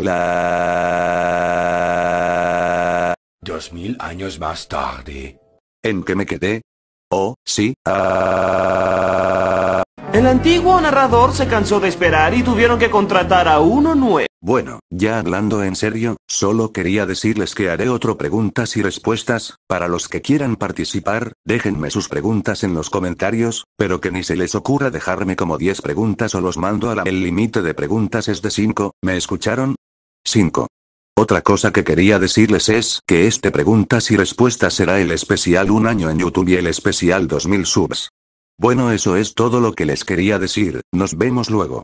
Hola. Dos mil años más tarde. ¿En qué me quedé? Oh, sí. Ah. El antiguo narrador se cansó de esperar y tuvieron que contratar a uno nuevo. Bueno, ya hablando en serio, solo quería decirles que haré otro preguntas y respuestas, para los que quieran participar, déjenme sus preguntas en los comentarios, pero que ni se les ocurra dejarme como 10 preguntas o los mando a la... El límite de preguntas es de 5, ¿me escucharon? 5. Otra cosa que quería decirles es que este preguntas y respuestas será el especial un año en YouTube y el especial 2000 subs. Bueno eso es todo lo que les quería decir, nos vemos luego.